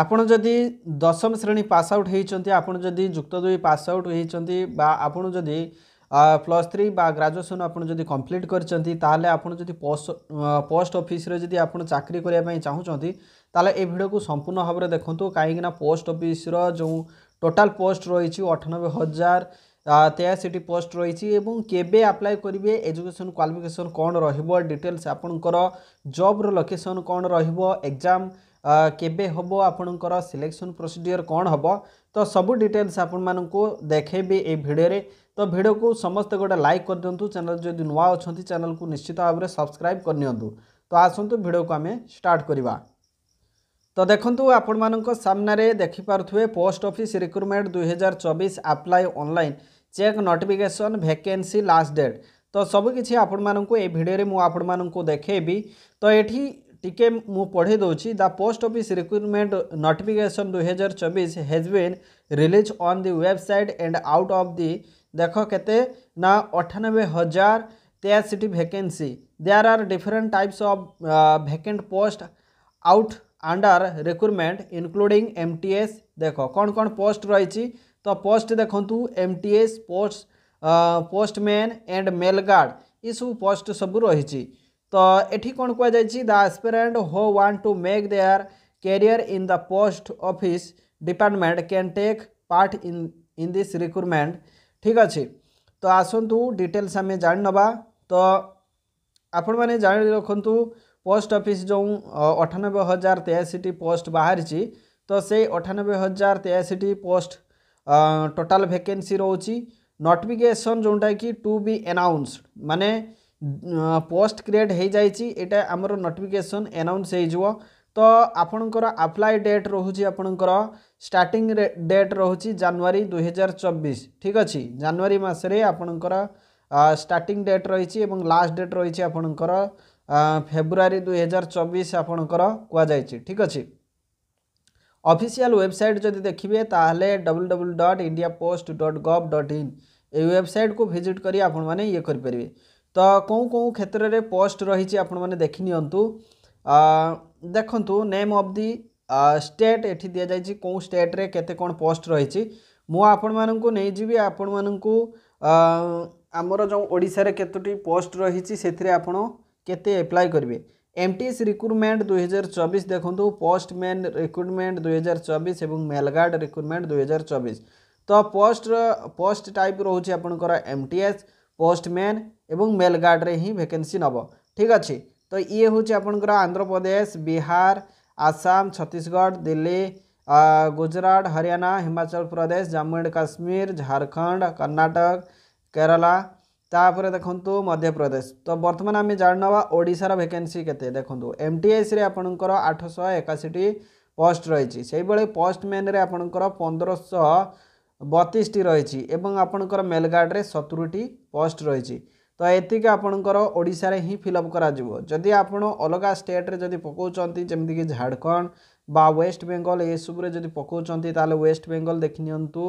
ଆପଣ ଯଦି ଦଶମ ଶ୍ରେଣୀ ପାସ୍ ଆଉଟ୍ ହୋଇଛନ୍ତି ଆପଣ ଯଦି ଯୁକ୍ତ ଦୁଇ ପାସ୍ ଆଉଟ୍ ହୋଇଛନ୍ତି ବା ଆପଣ ଯଦି ପ୍ଲସ୍ ଥ୍ରୀ ବା ଗ୍ରାଜୁଏସନ୍ ଆପଣ ଯଦି କମ୍ପ୍ଲିଟ୍ କରିଛନ୍ତି ତାହେଲେ ଆପଣ ଯଦି ପୋଷ୍ଟ ଅଫିସରେ ଯଦି ଆପଣ ଚାକିରି କରିବା ପାଇଁ ଚାହୁଁଛନ୍ତି ତାହେଲେ ଏ ଭିଡ଼ିଓକୁ ସମ୍ପୂର୍ଣ୍ଣ ଭାବରେ ଦେଖନ୍ତୁ କାହିଁକିନା ପୋଷ୍ଟ ଅଫିସର ଯେଉଁ ଟୋଟାଲ୍ ପୋଷ୍ଟ ରହିଛି ଅଠାନବେ ହଜାର ତେୟାଅଶୀଟି ପୋଷ୍ଟ ରହିଛି ଏବଂ କେବେ ଆପ୍ଲାଏ କରିବେ ଏଜୁକେସନ୍ କ୍ୱାଲିଫିକେସନ୍ କ'ଣ ରହିବ ଡିଟେଲ୍ସ ଆପଣଙ୍କର ଜବ୍ର ଲୋକେସନ୍ କ'ଣ ରହିବ ଏକ୍ଜାମ୍ केबे हबो आपण सिलेक्शन प्रोसीडियर कौन हबो तो सब डिटेल्स आपण मानक देखेबी ए वीडियो रे तो वीडियो को समस्त गोटे लाइक कर दियंतु चैनल जदि नुवा अछंती चैनल को निश्चित भाव रे सब्सक्राइब कर तो आसंतु वीडियो को आमे स्टार्ट करबा तो देखंतु आपण मानक सामने रे देखि पारथुए post office recruitment 2024 apply online check notification vacancy last date तो सब किछि आपण मानक ए वीडियो रे मु आपण मानक देखेबी तो एठी टिके मु पढ़े दौर the post office recruitment notification 2024 हजार चबीस release on the website and out of the देख के ना अठानबे हजार तेयासी vacancy there are different types of vacant post out under recruitment including M T देख कौन कौन पोस्ट रही तो पोस्ट देखू M T post postmen and mail guard यू पोस्ट सब रही तो ये कौन कहुई the aspirant who want to make there career in the post office department can take part in in this recruitment ठीक अच्छे तो आसतु डिटेल्स आम जाणीनवा तो आपण मैंने जान रखु पोस्ट ऑफिस जो अठानबे हजार तेयासीटी पोस्ट बाहर तो से अठानबे हजार तेयासी पोस्ट टोटाल भैकेन्सी रोचे नोटिफिकेसन जोटा कि टू बी एनाउन्सड माने ପୋଷ୍ଟ କ୍ରିଏଟ୍ ହୋଇଯାଇଛି ଏଇଟା ଆମର ନୋଟିଫିକେସନ୍ ଆନାଉନ୍ସ ହୋଇଯିବ ତ ଆପଣଙ୍କର ଆପ୍ଲାଏ ଡେଟ୍ ରହୁଛି ଆପଣଙ୍କର ଷ୍ଟାର୍ଟିଂ ଡେଟ୍ ରହୁଛି ଜାନୁଆରୀ ଦୁଇହଜାର ଚବିଶ ଠିକ୍ ଅଛି ଜାନୁଆରୀ ମାସରେ ଆପଣଙ୍କର ଷ୍ଟାର୍ଟିଂ ଡେଟ୍ ରହିଛି ଏବଂ ଲାଷ୍ଟ ଡେଟ୍ ରହିଛି ଆପଣଙ୍କର ଫେବୃଆରୀ ଦୁଇହଜାର ଚବିଶ ଆପଣଙ୍କର କୁହାଯାଇଛି ଠିକ୍ ଅଛି ଅଫିସିଆଲ୍ ୱେବସାଇଟ୍ ଯଦି ଦେଖିବେ ତାହେଲେ W W dot India post dot gov dot in ଏଇ ୱେବସାଇଟ୍କୁ ଭିଜିଟ୍ କରି ଆପଣମାନେ ଇଏ କରିପାରିବେ ତ କେଉଁ କେଉଁ କ୍ଷେତ୍ରରେ ପୋଷ୍ଟ ରହିଛି ଆପଣମାନେ ଦେଖିନିଅନ୍ତୁ ଦେଖନ୍ତୁ ନେମ୍ ଅଫ୍ ଦି ଷ୍ଟେଟ୍ ଏଠି ଦିଆଯାଇଛି କେଉଁ ଷ୍ଟେଟ୍ରେ କେତେ କ'ଣ ପୋଷ୍ଟ ରହିଛି ମୁଁ ଆପଣମାନଙ୍କୁ ନେଇଯିବି ଆପଣମାନଙ୍କୁ ଆମର ଯେଉଁ ଓଡ଼ିଶାରେ କେତୋଟି ପୋଷ୍ଟ ରହିଛି ସେଥିରେ ଆପଣ କେତେ ଆପ୍ଲାଏ କରିବେ ଏମ୍ଟିଏସ୍ ରିକ୍ରୁଟମେଣ୍ଟ ଦୁଇହଜାର ଚବିଶ ଦେଖନ୍ତୁ ପୋଷ୍ଟମ୍ୟାନ୍ ରିକ୍ରୁଟମେଣ୍ଟ ଦୁଇହଜାର ଚବିଶ ଏବଂ ମେଲଗାର୍ଡ଼ ରିକ୍ରୁଟମେଣ୍ଟ ଦୁଇହଜାର ଚବିଶ ତ ପୋଷ୍ଟର ପୋଷ୍ଟ ଟାଇପ୍ ରହୁଛି ଆପଣଙ୍କର ଏମ୍ଟିଏସ୍ ପୋଷ୍ଟମ୍ୟାନ୍ ଏବଂ ମେଲ୍ ଗାର୍ଡ଼ରେ ହିଁ ଭ୍ୟାକେନ୍ସି ନେବ ଠିକ୍ ଅଛି ତ ଇଏ ହେଉଛି ଆପଣଙ୍କର ଆନ୍ଧ୍ରପ୍ରଦେଶ ବିହାର ଆସାମ ଛତିଶଗଡ଼ ଦିଲ୍ଲୀ ଗୁଜରାଟ ହରିୟାଣା ହିମାଚଳ ପ୍ରଦେଶ ଜାମ୍ମୁ ଆଣ୍ଡ କାଶ୍ମୀର ଝାଡ଼ଖଣ୍ଡ କର୍ଣ୍ଣାଟକ କେରଲା ତାପରେ ଦେଖନ୍ତୁ ମଧ୍ୟପ୍ରଦେଶ ତ ବର୍ତ୍ତମାନ ଆମେ ଜାଣିନେବା ଓଡ଼ିଶାର ଭ୍ୟାକେନ୍ସି କେତେ ଦେଖନ୍ତୁ ଏମ୍ ଟି ଏସ୍ରେ ଆପଣଙ୍କର ଆଠଶହ ଏକାଅଶୀଟି ପୋଷ୍ଟ ରହିଛି ସେଇଭଳି ପୋଷ୍ଟମ୍ୟାନ୍ରେ ଆପଣଙ୍କର ପନ୍ଦରଶହ ବତିଶଟି ରହିଛି ଏବଂ ଆପଣଙ୍କର ମେଲ୍ ଗାର୍ଡ଼ରେ ସତୁରିଟି ପୋଷ୍ଟ ରହିଛି ତ ଏତିକି ଆପଣଙ୍କର ଓଡ଼ିଶାରେ ହିଁ ଫିଲ୍ଅପ୍ କରାଯିବ ଯଦି ଆପଣ ଅଲଗା ଷ୍ଟେଟ୍ରେ ଯଦି ପକାଉଛନ୍ତି ଯେମିତିକି ଝାଡ଼ଖଣ୍ଡ ବା ୱେଷ୍ଟବେଙ୍ଗଲ ଏସବୁରେ ଯଦି ପକାଉଛନ୍ତି ତାହେଲେ ୱେଷ୍ଟବେଙ୍ଗଲ ଦେଖିନିଅନ୍ତୁ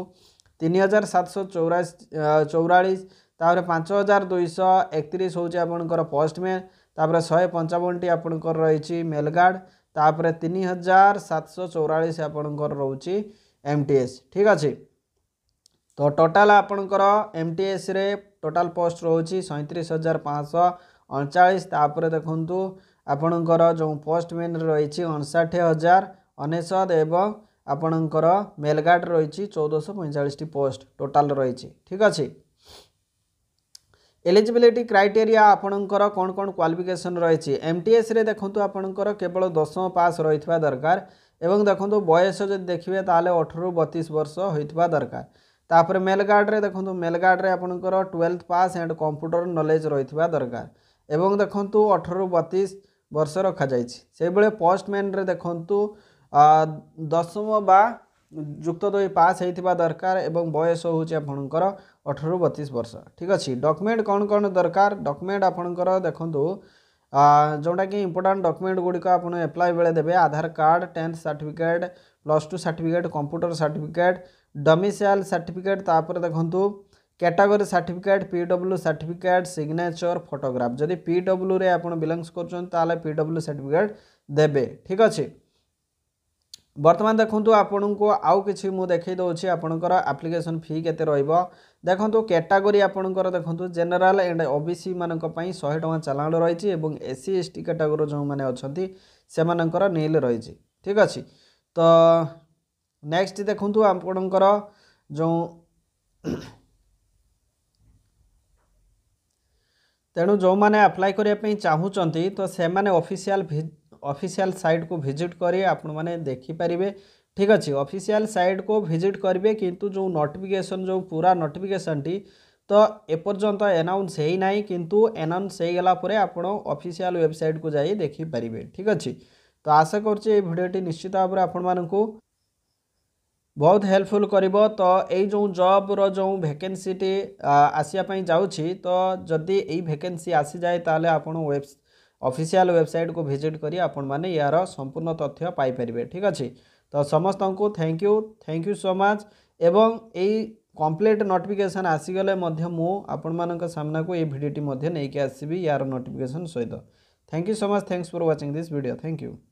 ତିନି ହଜାର ସାତଶହ ଚଉରାଶ ଚଉରାଳିଶ ତାପରେ ପାଞ୍ଚ ହଜାର ଦୁଇଶହ ଏକତିରିଶ ହେଉଛି ଆପଣଙ୍କର ପୋଷ୍ଟମ୍ୟାନ୍ ତାପରେ ଶହେ ପଞ୍ଚାବନଟି ଆପଣଙ୍କର ରହିଛି ମେଲଗାର୍ଡ଼ ତାପରେ ତିନି ହଜାର ସାତଶହ ଚଉରାଳିଶ ଆପଣଙ୍କର ରହୁଛି ଏମ୍ ଟି ଏସ୍ ଠିକ୍ ଅଛି ତ ଟୋଟାଲ୍ ଆପଣଙ୍କର ଏମ୍ ଟି ଏସ୍ରେ ଟୋଟାଲ୍ ପୋଷ୍ଟ ରହୁଛି ସଇଁତିରିଶ ହଜାର ପାଞ୍ଚଶହ ଅଣଚାଳିଶ ତାପରେ ଦେଖନ୍ତୁ ଆପଣଙ୍କର ଯେଉଁ ପୋଷ୍ଟମ୍ୟାନ୍ ରହିଛି ଅଣଷଠି ହଜାର ଅନେଶତ ଏବଂ ଆପଣଙ୍କର ମେଲଗାର୍ଡ ରହିଛି ଚଉଦଶହ ପଇଁଚାଳିଶଟି ପୋଷ୍ଟ ଟୋଟାଲ୍ ରହିଛି ଠିକ୍ ଅଛି ଏଲିଜିବିଲିଟି କ୍ରାଇଟେରିଆ ଆପଣଙ୍କର କ'ଣ କ'ଣ କ୍ୱାଲିଫିକେସନ୍ ରହିଛି ଏମ୍ ଟି ଏସ୍ରେ ଦେଖନ୍ତୁ ଆପଣଙ୍କର କେବଳ ଦଶମ ପାସ୍ ରହିଥିବା ଦରକାର ଏବଂ ଦେଖନ୍ତୁ ବୟସ ଯଦି ଦେଖିବେ ତାହେଲେ ଅଠରରୁ ବତିଶ ବର୍ଷ ହୋଇଥିବା ଦରକାର ତାପରେ ମେଲ୍ ଗାର୍ଡ଼ରେ ଦେଖନ୍ତୁ ମେଲ୍ ଗାର୍ଡ଼ରେ ଆପଣଙ୍କର twelfth pass and computer knowledge ରହିଥିବା ଦରକାର ଏବଂ ଦେଖନ୍ତୁ ଅଠରରୁ ବତିଶ ବର୍ଷ ରଖାଯାଇଛି ସେହିଭଳି ପୋଷ୍ଟମ୍ୟାନ୍ରେ ଦେଖନ୍ତୁ ଦଶମ ବା ଯୁକ୍ତ ଦୁଇ ପାସ୍ ହେଇଥିବା ଦରକାର ଏବଂ ବୟସ ହେଉଛି ଆପଣଙ୍କର ଅଠରରୁ ବତିଶ ବର୍ଷ ଠିକ୍ ଅଛି ଡକ୍ୟୁମେଣ୍ଟ କ'ଣ କ'ଣ ଦରକାର ଡକ୍ୟୁମେଣ୍ଟ ଆପଣଙ୍କର ଦେଖନ୍ତୁ ଯେଉଁଟାକି ଇମ୍ପୋର୍ଟାଣ୍ଟ ଡକ୍ୟୁମେଣ୍ଟ ଗୁଡ଼ିକ ଆପଣ ଆପ୍ଲାଏ ବେଳେ ଦେବେ Aadhaar card tenth certificate plus two certificate computer certificate domicile certificate ତାପରେ ଦେଖନ୍ତୁ category certificate PW certificate signature photograph যদি পিডব্লুরে আপনার বিলংস করছেন তাহলে পিডব্লু সার্টিফিকেট দেবে ঠিক আছে বর্তমান দেখুন আপনার আউ কিছু মু দেখাই দেছি আপনার আপ্লিকেসন ফি কেতে রহব দেখুন ক্যাটাগরি আপনার দেখুন জেনেল এন্ড ওবিসি মানক শহে টাকা চালাণ রয়েছে এবং এসি এসটি ক্যাটাগোরি যে অনেক অনেক নীল রয়েছে ঠিক আছে তো नेक्स्ट देखु आपणकर जो तेणु जो मैंने आप्लाय करने चाहूं तो से अफिशियाल अफिशियाल सैट को भिजिट करें देखिपर ठीक अच्छे अफिशियाल सैट को भिजिट करेंगे किंतु जो जो पूरा नोटिफिकेशन टी तो एपर्तंत एनाउन्स होना किंतु एनाउन्स होफिसीआल वेबसाइट को जा देखिपर ठीक अच्छे तो आशा करीडियोटी निश्चित भाव में आप बहुत हेल्पफुल कर तो जो जब रो भेकेटी आसपाई जाऊँगी तो जदि येकेन्सी आसी जाए तो आप अफिशियाल वेबसाइट को भिजिट कर यार संपूर्ण तथ्य पाइपर ठीक अच्छे तो समस्त को thank you thank you so much एवं कंप्लीट नोटिफिकेशन आसीगले आपण मानना को ये भिडटी नहींक आसबी यार नोटिफिकेसन सहित thank you so much thanks for watching this video thank you